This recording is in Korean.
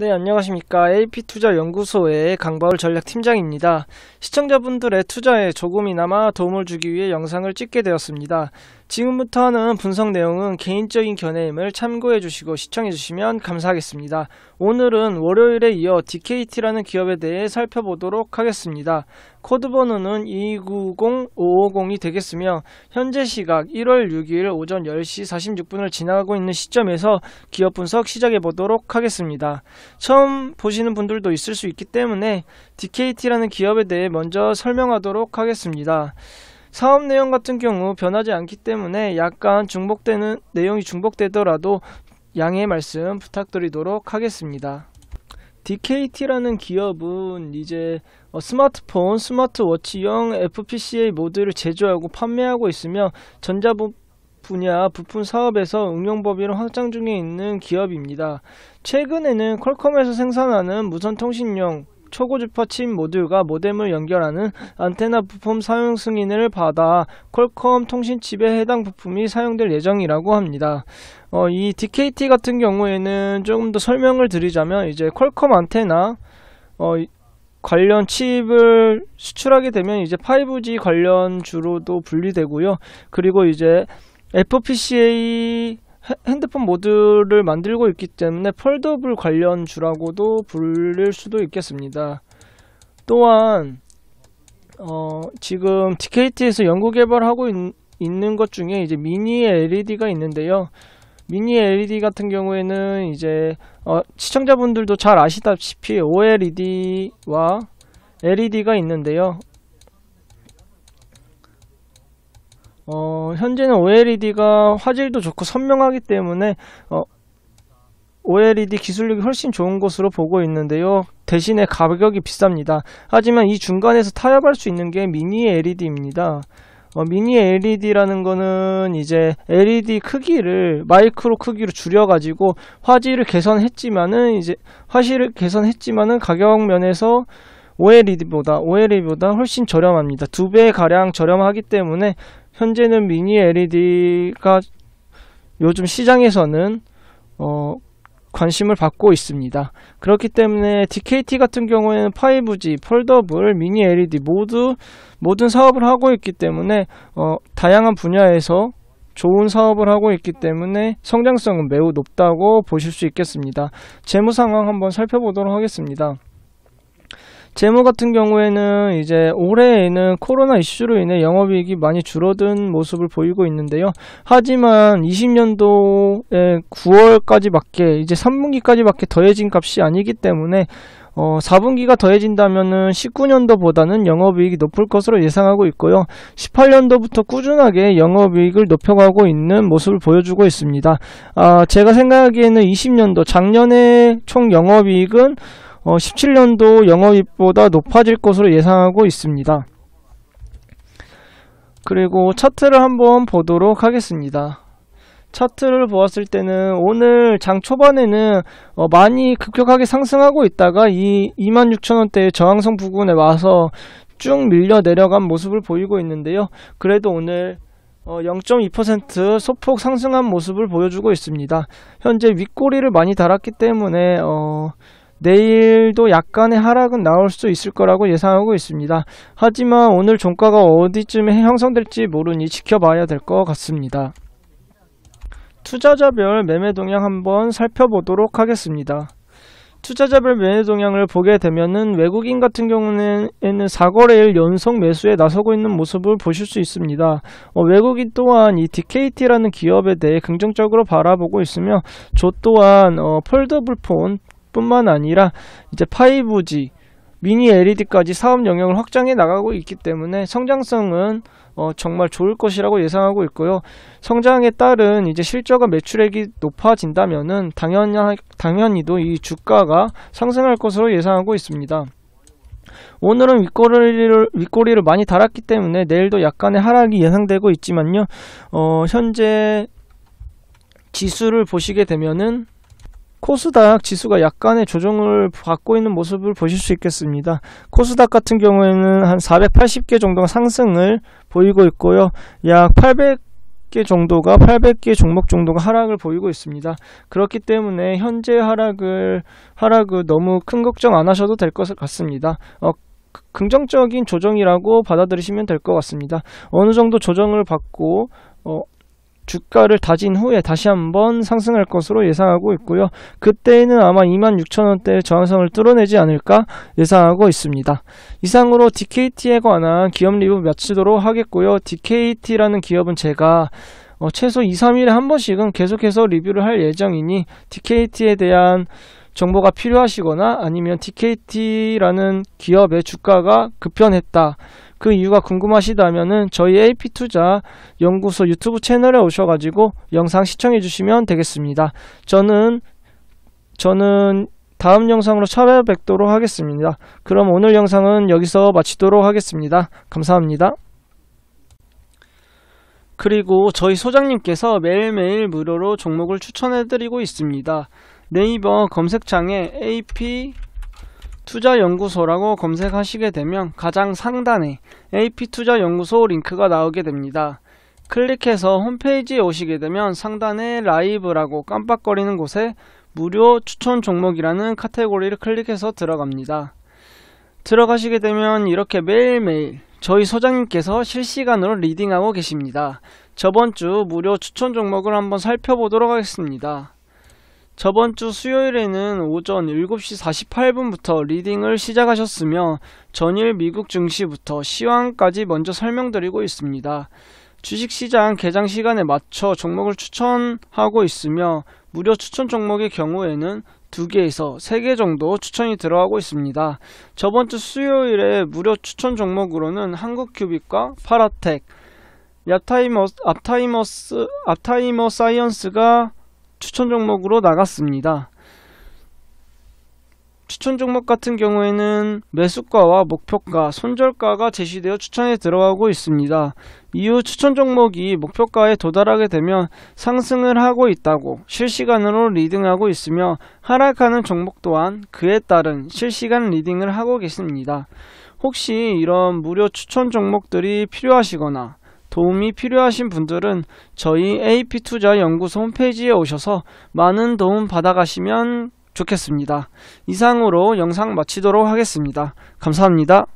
네, 안녕하십니까. AP투자연구소의 강바울 전략팀장입니다. 시청자분들의 투자에 조금이나마 도움을 주기 위해 영상을 찍게 되었습니다. 지금부터는 분석 내용은 개인적인 견해임을 참고해 주시고 시청해 주시면 감사하겠습니다. 오늘은 월요일에 이어 DKT라는 기업에 대해 살펴보도록 하겠습니다. 코드 번호는 290550이 되겠으며 현재 시각 1월 6일 오전 10시 46분을 지나가고 있는 시점에서 기업 분석 시작해 보도록 하겠습니다. 처음 보시는 분들도 있을 수 있기 때문에 DKT라는 기업에 대해 먼저 설명하도록 하겠습니다. 사업 내용 같은 경우 변하지 않기 때문에 약간 중복되는 내용이 중복되더라도 양해 말씀 부탁드리도록 하겠습니다. DKT라는 기업은 이제 어, 스마트폰, 스마트워치형 FPCA 모드를 제조하고 판매하고 있으며 전자부 분야 부품 사업에서 응용 법인을 확장 중에 있는 기업입니다. 최근에는 퀄컴에서 생산하는 무선 통신용 초고주파 칩 모듈과 모뎀을 연결하는 안테나 부품 사용 승인을 받아 퀄컴 통신칩에 해당 부품이 사용될 예정이라고 합니다. 어, 이 DKT 같은 경우에는 조금 더 설명을 드리자면 이제 퀄컴 안테나 어, 관련 칩을 수출하게 되면 이제 5G 관련 주로도 분리되고요. 그리고 이제 FPCA 핸드폰 모드를 만들고 있기 때문에 폴더블 관련 주라고도 부를 수도 있겠습니다. 또한 어, 지금 TKT에서 연구 개발하고 있는 것 중에 이제 미니 LED가 있는데요. 미니 LED 같은 경우에는 이제 어, 시청자분들도 잘 아시다시피 OLED와 LED가 있는데요. 어, 현재는 OLED가 화질도 좋고 선명하기 때문에 어, OLED 기술력이 훨씬 좋은 것으로 보고 있는데요. 대신에 가격이 비쌉니다. 하지만 이 중간에서 타협할 수 있는 게 미니 LED입니다. 어, 미니 LED라는 거는 이제 LED 크기를 마이크로 크기로 줄여가지고 화질을 개선했지만은 이제 화질을 개선했지만은 가격 면에서 OLED보다 OLED보다 훨씬 저렴합니다. 두 배 가량 저렴하기 때문에 현재는 미니 LED가 요즘 시장에서는 어, 관심을 받고 있습니다. 그렇기 때문에 DKT 같은 경우에는 5G, 폴더블, 미니 LED 모두 모든 사업을 하고 있기 때문에 어, 다양한 분야에서 좋은 사업을 하고 있기 때문에 성장성은 매우 높다고 보실 수 있겠습니다. 재무 상황 한번 살펴보도록 하겠습니다. 재무 같은 경우에는 이제 올해에는 코로나 이슈로 인해 영업이익이 많이 줄어든 모습을 보이고 있는데요. 하지만 20년도에 9월까지밖에 이제 3분기까지밖에 더해진 값이 아니기 때문에 어, 4분기가 더해진다면은 19년도보다는 영업이익이 높을 것으로 예상하고 있고요. 18년도부터 꾸준하게 영업이익을 높여가고 있는 모습을 보여주고 있습니다. 아, 제가 생각하기에는 20년도 작년에 총 영업이익은 어, 17년도 영업이익보다 높아질 것으로 예상하고 있습니다. 그리고 차트를 한번 보도록 하겠습니다. 차트를 보았을 때는 오늘 장 초반에는 어 많이 급격하게 상승하고 있다가 이 26,000원대의 저항성 부근에 와서 쭉 밀려 내려간 모습을 보이고 있는데요. 그래도 오늘 어0.2% 소폭 상승한 모습을 보여주고 있습니다. 현재 윗꼬리를 많이 달았기 때문에 어 내일도 약간의 하락은 나올 수 있을 거라고 예상하고 있습니다. 하지만 오늘 종가가 어디쯤에 형성될지 모르니 지켜봐야 될 것 같습니다. 투자자별 매매 동향 한번 살펴보도록 하겠습니다. 투자자별 매매 동향을 보게 되면 외국인 같은 경우에는 4거래일 연속 매수에 나서고 있는 모습을 보실 수 있습니다. 어, 외국인 또한 이 DKT라는 기업에 대해 긍정적으로 바라보고 있으며 저 또한 어, 폴더블폰 뿐만 아니라 이제 5G 미니 LED까지 사업 영역을 확장해 나가고 있기 때문에 성장성은 어, 정말 좋을 것이라고 예상하고 있고요. 성장에 따른 이제 실적과 매출액이 높아진다면은 당연 당연히도 이 주가가 상승할 것으로 예상하고 있습니다. 오늘은 윗꼬리를, 윗꼬리를 많이 달았기 때문에 내일도 약간의 하락이 예상되고 있지만요. 어, 현재 지수를 보시게 되면은 코스닥 지수가 약간의 조정을 받고 있는 모습을 보실 수 있겠습니다. 코스닥 같은 경우에는 한 480개 정도 상승을 보이고 있고요. 약 800, 개 정도가 800개 종목 정도가 하락을 보이고 있습니다. 그렇기 때문에 현재 하락을 하락을 너무 큰 걱정 안 하셔도 될 것 같습니다. 어, 그, 긍정적인 조정이라고 받아들이시면 될 것 같습니다. 어느 정도 조정을 받고 어, 주가를 다진 후에 다시 한번 상승할 것으로 예상하고 있고요. 그때는 아마 26,000원대의 저항성을 뚫어내지 않을까 예상하고 있습니다. 이상으로 DKT에 관한 기업 리뷰 마치도록 하겠고요. DKT라는 기업은 제가 어, 최소 2, 3일에 한 번씩은 계속해서 리뷰를 할 예정이니 DKT에 대한 정보가 필요하시거나 아니면 DKT라는 기업의 주가가 급변했다. 그 이유가 궁금하시다면은 저희 AP투자 연구소 유튜브 채널에 오셔가지고 영상 시청해 주시면 되겠습니다. 저는 저는 다음 영상으로 찾아뵙도록 하겠습니다. 그럼 오늘 영상은 여기서 마치도록 하겠습니다. 감사합니다. 그리고 저희 소장님께서 매일매일 무료로 종목을 추천해드리고 있습니다. 네이버 검색창에 AP 투자연구소라고 검색하시게 되면 가장 상단에 AP투자연구소 링크가 나오게 됩니다. 클릭해서 홈페이지에 오시게 되면 상단에 라이브라고 깜빡거리는 곳에 무료 추천 종목이라는 카테고리를 클릭해서 들어갑니다. 들어가시게 되면 이렇게 매일매일 저희 소장님께서 실시간으로 리딩하고 계십니다. 저번 주 무료 추천 종목을 한번 살펴보도록 하겠습니다. 저번 주 수요일에는 오전 7시 48분부터 리딩을 시작하셨으며 전일 미국 증시부터 시황까지 먼저 설명드리고 있습니다. 주식시장 개장 시간에 맞춰 종목을 추천하고 있으며 무료 추천 종목의 경우에는 2개에서 3개 정도 추천이 들어가고 있습니다. 저번 주 수요일에 무료 추천 종목으로는 한국큐빅과 파라텍, 랍타이머 앞타이머스, 앞타이머 사이언스가 추천 종목으로 나갔습니다. 추천 종목 같은 경우에는 매수가와 목표가, 손절가가 제시되어 추천에 들어가고 있습니다. 이후 추천 종목이 목표가에 도달하게 되면 상승을 하고 있다고 실시간으로 리딩하고 있으며 하락하는 종목 또한 그에 따른 실시간 리딩을 하고 계십니다. 혹시 이런 무료 추천 종목들이 필요하시거나 도움이 필요하신 분들은 저희 AP투자연구소 홈페이지에 오셔서 많은 도움 받아가시면 좋겠습니다. 이상으로 영상 마치도록 하겠습니다. 감사합니다.